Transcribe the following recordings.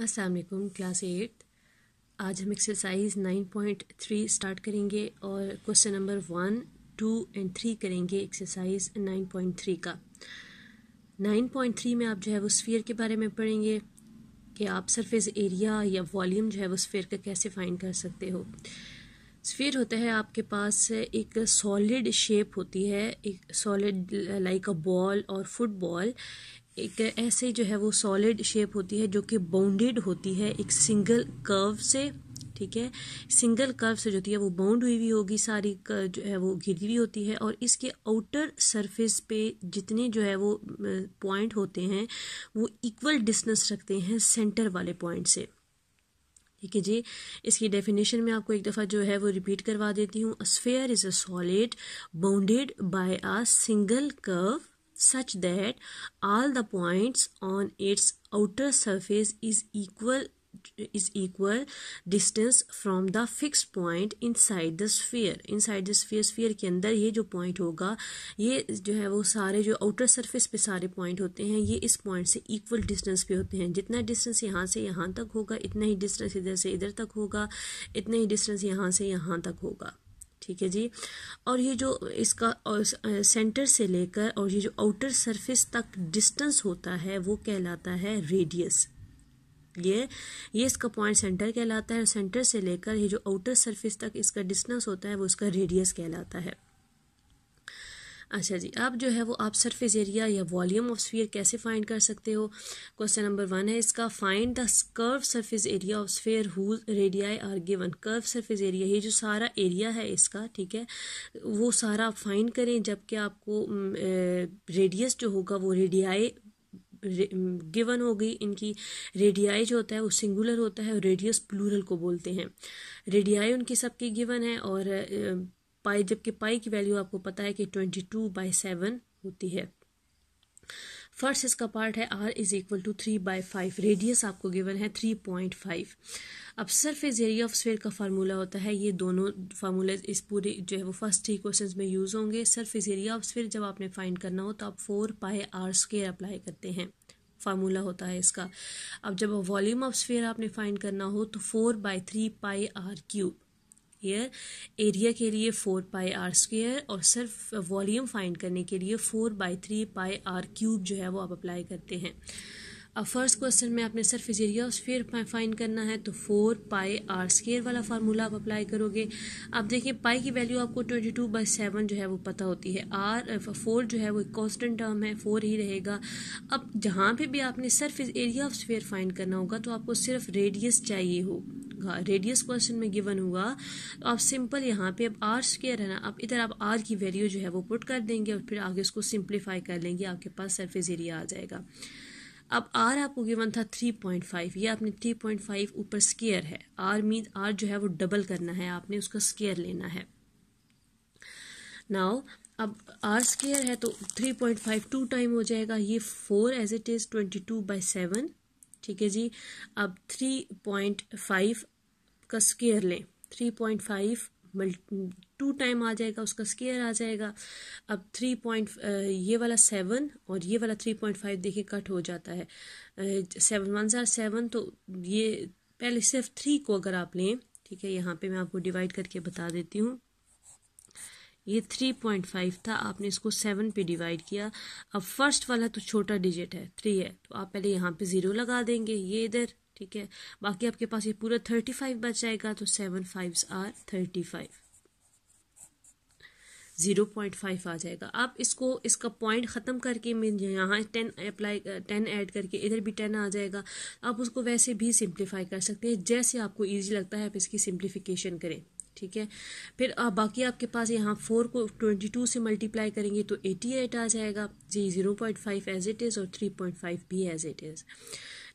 अस्सलाम class eight आज हम exercise nine point three start करेंगे और question number one two and three करेंगे एक्सरसाइज नाइन पॉइंट थ्री का नाइन पॉइंट थ्री में आप जो है वो स्फीयर के बारे में पढ़ेंगे कि आप सरफेस एरिया या वॉल्यूम जो है वो स्फीयर का कैसे फाइंड कर सकते हो स्फीयर होता है आपके पास एक सॉलिड शेप होती है एक सॉलिड लाइक अ बॉल और फुटबॉल एक ऐसे जो है वो सॉलिड शेप होती है जो कि बाउंडेड होती है एक सिंगल कर्व से ठीक है सिंगल कर्व से जो होती है वो बाउंड हुई हुई होगी सारी जो है वो घिरी हुई होती है और इसके आउटर सरफेस पे जितने जो है वो पॉइंट होते हैं वो इक्वल डिस्टेंस रखते हैं सेंटर वाले पॉइंट से ठीक है जी इसकी डेफिनेशन में आपको एक दफ़ा जो है वो रिपीट करवा देती हूँ a sphere is a solid bounded by a single curve such that all the points on its outer surface is equal is equal distance from the fixed point inside the sphere inside the sphere sphere के अंदर ये जो point होगा ये जो है वो सारे जो आउटर सरफेस पे सारे पॉइंट होते हैं ये इस पॉइंट से इक्वल डिस्टेंस पे होते हैं जितना डिस्टेंस यहाँ से यहाँ तक होगा इतना ही डिस्टेंस इधर से इधर तक होगा इतना ही डिस्टेंस यहाँ से यहाँ तक होगा ठीक है जी और ये जो इसका सेंटर से लेकर और ये जो आउटर सरफेस तक डिस्टेंस होता है वो कहलाता है रेडियस ये ये इसका पॉइंट सेंटर कहलाता है और सेंटर से लेकर ये जो आउटर सरफेस तक इसका डिस्टेंस होता है वो इसका रेडियस कहलाता है अच्छा जी अब जो है वो आप सरफेस एरिया या वॉल्यूम ऑफ स्फीयर कैसे फाइंड कर सकते हो क्वेश्चन नंबर वन है इसका find the curve surface area of sphere who radii are given curve surface area ये जो सारा एरिया है इसका ठीक है वो सारा आप फाइंड करें जबकि आपको रेडियस जो होगा वो रेडियाई गिवन होगी इनकी रेडियाई जो होता है वो सिंगुलर होता है और रेडियस प्लूरल को बोलते हैं रेडियाई उनकी सबकी गिवन है और पाई जबकि पाई की वैल्यू आपको पता है कि ट्वेंटी टू बाई सेवन होती है फर्स्ट इसका पार्ट है R is equal to three by five radius आपको गिवन है थ्री पॉइंट फाइव अब सरफेस एरिया ऑफ स्फेयर का फार्मूला होता है ये दोनों फार्मूले इस पूरे जो है वो फर्स्ट थ्री क्वेश्चन में यूज़ होंगे सरफेस एरिया ऑफ स्फेयर जब आपने फाइंड करना हो तो आप four pi are square apply करते हैं फार्मूला होता है इसका अब जब वॉल्यूम ऑफ स्फेयर आपने फाइंड करना हो तो four by three pi R cube square area के लिए फोर पाई आर स्क्वेयर और सिर्फ वॉल्यूम फाइंड करने के लिए four by three pi R cube जो है वो आप अप्लाई करते हैं अब फर्स्ट क्वेश्चन में आपने सरफेस एरिया और स्फीयर फाइंड करना है तो फोर पाई आर स्केयर वाला फार्मूला आप अप्लाई करोगे अब देखिए पाई की वैल्यू आपको ट्वेंटी टू बाई सेवन जो है वो पता होती है आर फोर uh, जो है वो कॉन्स्टेंट टर्म है फोर ही रहेगा अब जहाँ पे भी आपने surface area of sphere find करना होगा तो आपको सिर्फ रेडियस चाहिए हो रेडियस क्वेश्चन में गिवन हुआ तो आप सिंपल यहाँ पे अब आर स्केयर है ना अब इधर आप आर की वैल्यू जो है वो पुट कर देंगे और फिर आगे उसको सिंप्लीफाई कर लेंगे आपके पास सरफेस एरिया आ जाएगा अब आर आपको गिवन था थ्री पॉइंट फाइव ये आपने थ्री पॉइंट फाइव ऊपर स्केयर है आर मीन आर जो है वो डबल करना है आपने उसका स्केयर लेना है नाउ अब आर स्केयर है तो three point five two time हो जाएगा ये four as it is twenty two by seven ठीक है जी अब थ्री पॉइंट फाइव का स्केयर लें three point five two time आ जाएगा उसका स्केयर आ जाएगा अब थ्री पॉइंट ये वाला सेवन और ये वाला थ्री पॉइंट फाइव देखिए कट हो जाता है सेवन वन जार सेवन तो ये पहले सिर्फ थ्री को अगर आप लें ठीक है यहाँ पे मैं आपको डिवाइड करके बता देती हूँ ये थ्री पॉइंट फाइव था आपने इसको सेवन पे डिवाइड किया अब फर्स्ट वाला तो छोटा डिजिट है थ्री है तो आप पहले यहाँ पे ज़ीरो लगा देंगे ये इधर ठीक है बाकी आपके पास ये पूरा थर्टी फाइव बच जाएगा तो seven fives are thirty five zero point five आ जाएगा आप इसको इसका पॉइंट ख़त्म करके मैं यहाँ टेन अप्लाई टेन ऐड करके इधर भी टेन आ जाएगा आप उसको वैसे भी सिंप्लीफाई कर सकते हैं जैसे आपको ईजी लगता है आप इसकी सिंप्लीफिकेशन करें ठीक है फिर आप बाकी आपके पास यहाँ फोर को ट्वेंटी टू से मल्टीप्लाई करेंगे तो एटी एट आ जाएगा जी zero point five as it is और थ्री पॉइंट फाइव भी as it is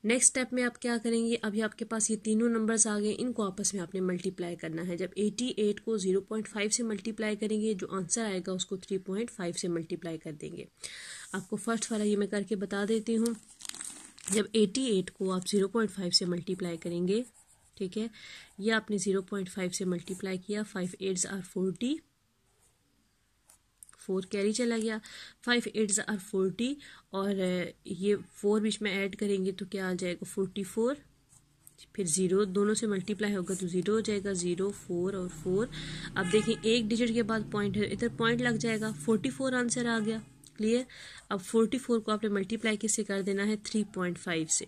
next step में आप क्या करेंगे अभी आपके पास ये तीनों नंबर्स आ गए इनको आपस में आपने मल्टीप्लाई करना है जब एटी एट को जीरो पॉइंट फाइव से मल्टीप्लाई करेंगे जो आंसर आएगा उसको थ्री पॉइंट फाइव से मल्टीप्लाई कर देंगे आपको फर्स्ट वाला ये मैं करके बता देती हूँ जब 88 को आप 0.5 से मल्टीप्लाई करेंगे ठीक है ये आपने ज़ीरो पॉइंट फाइव से मल्टीप्लाई किया five eights are forty four carry चला गया फाइव एट्स आर फोर्टी और ये फोर बीच में ऐड करेंगे तो क्या आ जाएगा फोर्टी फोर फिर ज़ीरो दोनों से मल्टीप्लाई होगा तो ज़ीरो हो जाएगा ज़ीरो फोर और फोर अब देखें एक डिजिट के बाद पॉइंट है इधर पॉइंट लग जाएगा फोर्टी फोर आंसर आ गया क्लियर अब फोर्टी फोर को आपने मल्टीप्लाई किससे कर देना है थ्री पॉइंट फाइव से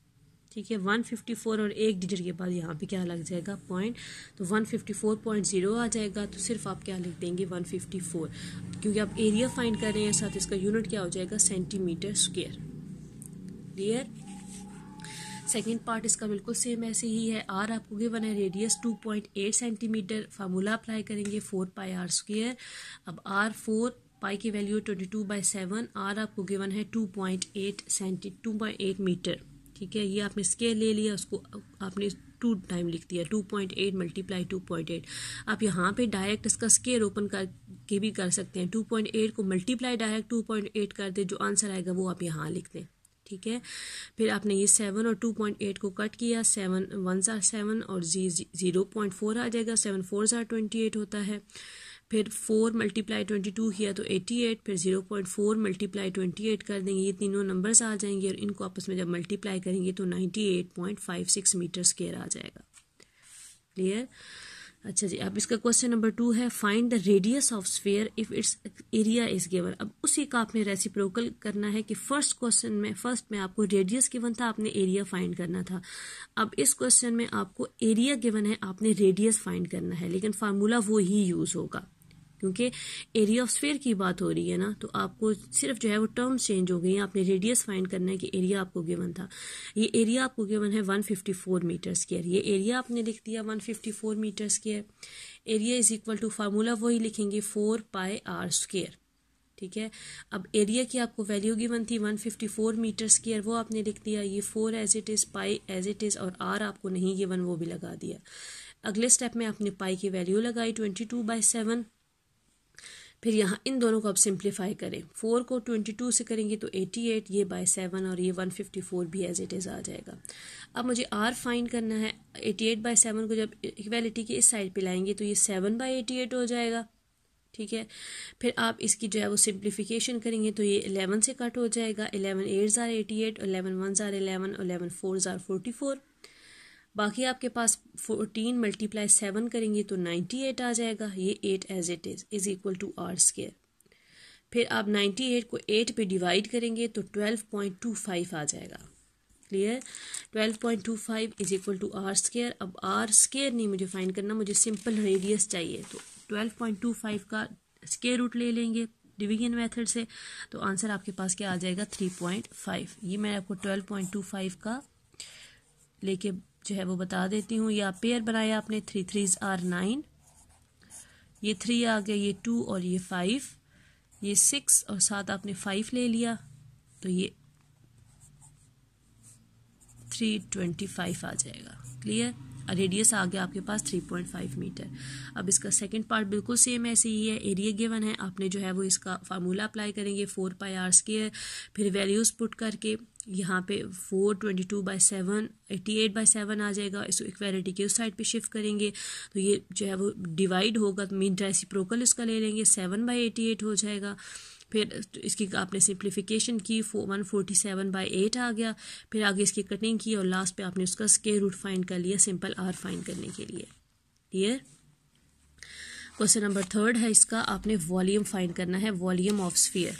ठीक है वन फिफ्टी फोर और एक डिजिट के बाद यहाँ पे क्या लग जाएगा पॉइंट तो one fifty four point zero आ जाएगा तो सिर्फ आप क्या लिख देंगे वन फिफ्टी फोर क्योंकि आप एरिया फाइंड कर रहे हैं साथ इसका यूनिट क्या हो जाएगा centimetre square clear second part इसका बिल्कुल सेम ऐसे ही है आर आपको गिवन है रेडियस 2.8 सेंटीमीटर फार्मूला अप्लाई करेंगे फोर पाई आर स्क्वेयर अब आर फोर पाई की value 22 two by seven R आपको गिवन है 2.8 सेंटी 2.8 मीटर ठीक है ये आपने स्केल ले लिया उसको आपने टू टाइम लिख दिया two point eight multiply two point eight आप यहाँ पे डायरेक्ट इसका स्केल ओपन करके भी कर सकते हैं टू पॉइंट एट को multiply direct two point eight कर दे जो आंसर आएगा वो आप यहाँ लिख दें ठीक है फिर आपने ये सेवन और टू पॉइंट एट को कट किया सेवन वन ज़ार सेवन और जी ज़ीरो पॉइंट फोर आ जाएगा सेवन फोर ज़ार ट्वेंटी एट होता है फिर फोर मल्टीप्लाई ट्वेंटी टू किया तो एटी एट फिर zero point four multiply twenty eight कर देंगे ये तीनों नंबर्स आ जाएंगे और इनको आपस में जब मल्टीप्लाई करेंगे तो ninety eight point five six metre square आ जाएगा क्लियर अच्छा जी अब इसका क्वेश्चन नंबर टू है find the radius of sphere if it's area is given अब उसी का आपने रेसिप्रोकल करना है कि फर्स्ट क्वेश्चन में फर्स्ट में आपको रेडियस गिवन था आपने एरिया फाइंड करना था अब इस क्वेश्चन में आपको एरिया गिवन है आपने रेडियस फाइंड करना है लेकिन फार्मूला वो ही यूज होगा क्योंकि एरिया ऑफ स्फेयर की बात हो रही है ना तो आपको सिर्फ जो है वो टर्म्स चेंज हो गई हैं आपने रेडियस फाइंड करना है कि एरिया आपको गिवन था ये एरिया आपको गिवन है 154 फिफ्टी फोर मीटर स्केयर ये एरिया आपने लिख दिया 154 fifty four metre square area is equal to formula वही लिखेंगे फोर पाई आर स्केयर ठीक है अब एरिया की आपको वैल्यू गिवन थी 154 फिफ्टी फोर मीटर स्केयर वो आपने लिख दिया ये four as it is pi as it is और आर आपको नहीं गिवन वो भी लगा दिया अगले स्टेप में आपने पाई की वैल्यू लगाई ट्वेंटी टू बाई सेवन फिर यहाँ इन दोनों को आप सिंप्लीफाई करें फोर को ट्वेंटी टू से करेंगे तो एटी एट ये बाय सेवन और ये वन फिफ्टी फोर भी एज इट इज़ आ जाएगा अब मुझे आर फाइंड करना है एटी एट बाई सेवन को जब इक्वेलिटी की इस साइड पे लाएंगे तो ये सेवन बाई एटी एट हो जाएगा ठीक है फिर आप इसकी जो है वो सिंप्लीफिकेशन करेंगे तो ये एलेवन से कट हो जाएगा एलेवन एट ज़ार एटी एट अलेवन वन ज़ार एलेवन अलेवन फोर ज़ार फोर्टी फोर बाकी आपके पास फोर्टीन मल्टीप्लाई सेवन करेंगे तो नाइन्टी एट आ जाएगा ये eight as it is is equal to R square फिर आप नाइन्टी एट को एट पे डिवाइड करेंगे तो ट्वेल्व पॉइंट टू फाइव आ जाएगा clear twelve point two five is equal to R square अब आर स्केयर नहीं मुझे फाइंड करना मुझे सिंपल रेडियस चाहिए तो ट्वेल्व पॉइंट टू फाइव का स्केयर रूट ले लेंगे डिवीजन मेथड से तो आंसर आपके पास क्या आ जाएगा थ्री पॉइंट फाइव ये मैं आपको ट्वेल्व पॉइंट टू फाइव का लेके जो है वो बता देती हूँ या पेयर बनाया आपने थ्री थ्रीज आर नाइन ये थ्री आ गया ये टू और ये फाइव ये सिक्स और साथ आपने फाइव ले लिया तो ये थ्री ट्वेंटी फाइव आ जाएगा क्लियर रेडियस आ गया आपके पास थ्री पॉइंट फाइव मीटर अब इसका सेकंड पार्ट बिल्कुल सेम ऐसे ही है एरिया गिवन है आपने जो है वो इसका फार्मूला अप्लाई करेंगे फोर पाई आर स्केयर फिर वैल्यूज़ पुट करके यहाँ पे four twenty two by seven eighty eight by seven आ जाएगा इसको इक्वेलिटी के उस साइड पे शिफ्ट करेंगे तो ये जो है वो डिवाइड होगा तो मीन ड्राइसी प्रोकल इसका ले लेंगे सेवन बाई एटी एट हो जाएगा फिर इसकी आपने सिंप्लीफिकेशन की four one forty seven by eight आ गया फिर आगे इसकी कटिंग की और लास्ट पे आपने उसका स्केयर रूट फाइंड कर लिया सिंपल आर फाइंड करने के लिए क्लियर क्वेश्चन नंबर थर्ड है इसका आपने वॉल्यूम फाइंड करना है volume of sphere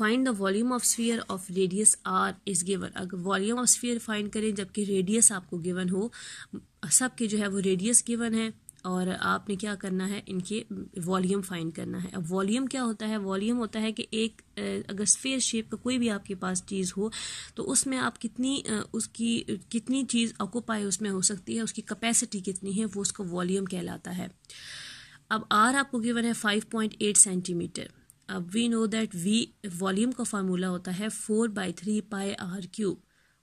find the volume of sphere of radius R is given अगर वॉल्यूम ऑफ स्फीयर फाइंड करें जबकि रेडियस आपको गिवन हो सबके जो है वो रेडियस गिवन है और आपने क्या करना है इनके वॉल्यूम फाइंड करना है अब वॉल्यूम क्या होता है वॉल्यूम होता है कि एक अगर स्फेयर शेप का कोई भी आपके पास चीज़ हो तो उसमें आप कितनी उसकी कितनी चीज़ ऑक्यूपाई उसमें हो सकती है उसकी कैपेसिटी कितनी है वो उसका वॉल्यूम कहलाता है अब आर आपको गिवन है फाइव पॉइंट एट सेंटीमीटर अब we know that we volume का फार्मूला होता है four by three pi R cube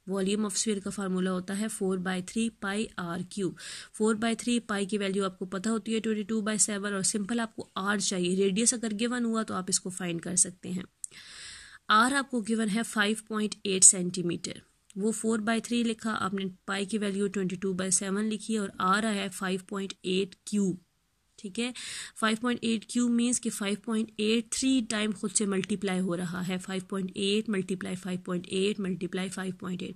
volume of sphere का फार्मूला होता है four by three pi R cube four by three pi की value आपको पता होती है ट्वेंटी टू बाई सेवन और सिंपल आपको आर चाहिए रेडियस अगर गिवन हुआ तो आप इसको फाइंड कर सकते हैं आर आपको गिवन है फाइव पॉइंट एट सेंटीमीटर वो फोर बाई थ्री लिखा आपने पाई की value twenty two by seven लिखी और आर आया है फाइव पॉइंट एट क्यूब ठीक है 5.8 पॉइंट एट क्यू मीन्स कि फाइव पॉइंट थ्री टाइम खुद से मल्टीप्लाई हो रहा है 5.8 point eight multiply five point eight multiply five point eight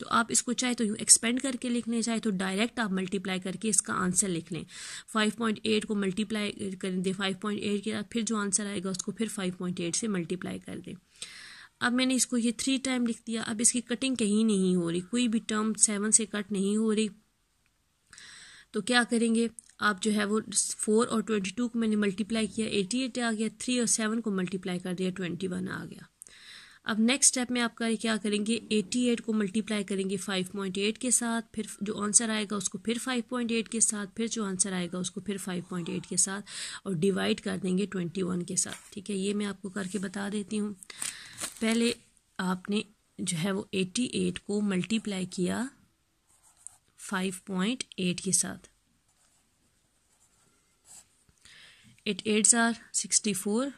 तो आप इसको चाहे तो यूँ एक्सपेंड करके तो लिख लें चाहे तो डायरेक्ट आप मल्टीप्लाई करके इसका आंसर लिख लें 5.8 को मल्टीप्लाई कर दें 5.8 पॉइंट के बाद फिर जो आंसर आएगा उसको फिर 5.8 से मल्टीप्लाई कर दें अब मैंने इसको ये थ्री टाइम लिख दिया अब इसकी कटिंग कहीं नहीं हो रही कोई भी टर्म सेवन से कट नहीं हो रही तो क्या करेंगे आप जो है वो फोर और ट्वेंटी टू को मैंने मल्टीप्लाई किया एटी एट आ गया थ्री और सेवन को मल्टीप्लाई कर दिया ट्वेंटी वन आ गया अब नेक्स्ट स्टेप में आपका क्या करेंगे एटी एट को मल्टीप्लाई करेंगे फाइव पॉइंट एट के साथ फिर जो आंसर आएगा उसको फिर फाइव पॉइंट एट के साथ फिर जो आंसर आएगा उसको फिर फाइव पॉइंट एट के साथ और डिवाइड कर देंगे ट्वेंटी वन के साथ ठीक है ये मैं आपको करके बता देती हूँ पहले आपने जो है वो एटी एट को मल्टीप्लाई किया फाइव पॉइंट एट के साथ एट जार सिक्सटी फोर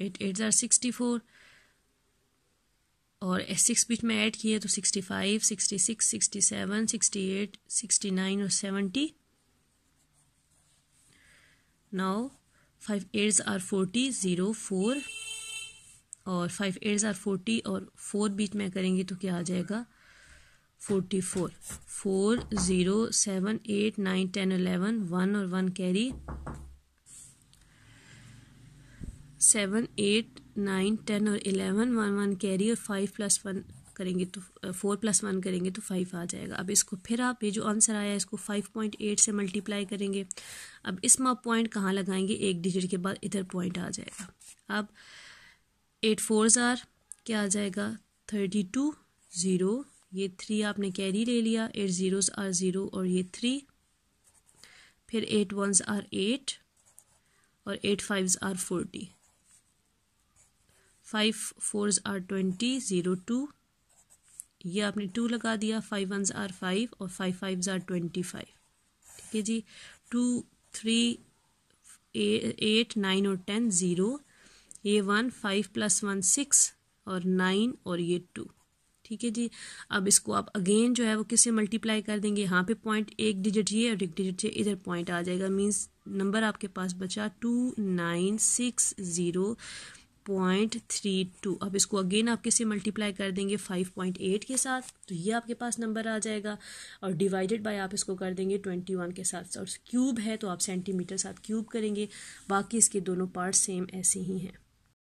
एट एट जार सिक्सटी फोर और सिक्स बीच में ऐड किए तो sixty five sixty six sixty seven sixty eight sixty nine और seventy now five eights are forty zero four और फाइव एट्स आर फोर्टी और फोर बीच में करेंगे तो क्या आ जाएगा forty four four zero seven eight nine ten eleven one और one carry seven eight nine ten और एलेवन वन वन कैरी और फाइव प्लस वन करेंगे तो फोर प्लस वन करेंगे तो फाइव आ जाएगा अब इसको फिर आप ये जो आंसर आया इसको फाइव पॉइंट एट से मल्टीप्लाई करेंगे अब इसमें आप पॉइंट कहाँ लगाएंगे एक डिजिट के बाद इधर पॉइंट आ जाएगा अब एट फोर ज़ार क्या आ जाएगा थर्टी टू ज़ीरो ये थ्री आपने कैरी ले लिया एट ज़ीरोज़ आर ज़ीरो और ये थ्री फिर एट वंस आर एट और eight fives are forty five fours are twenty zero two ये आपने टू लगा दिया फाइव वंस आर फाइव और five fives are twenty five ठीक है जी टू थ्री एट नाइन और टेन ज़ीरो ये one five plus one six और नाइन और ये टू ठीक है जी अब इसको आप अगेन जो है वो किससे मल्टीप्लाई कर देंगे यहाँ पे पॉइंट एक डिजिट ये और एक डिजिट ये इधर पॉइंट आ जाएगा मीन्स नंबर आपके पास बचा two nine six zero point three two अब इसको अगेन आप किससे मल्टीप्लाई कर देंगे फाइव पॉइंट एट के साथ तो ये आपके पास नंबर आ जाएगा और डिवाइडेड बाय आप इसको कर देंगे ट्वेंटी वन के साथ और क्यूब है तो आप सेंटीमीटर साथ क्यूब करेंगे बाकी इसके दोनों पार्ट सेम ऐसे ही हैं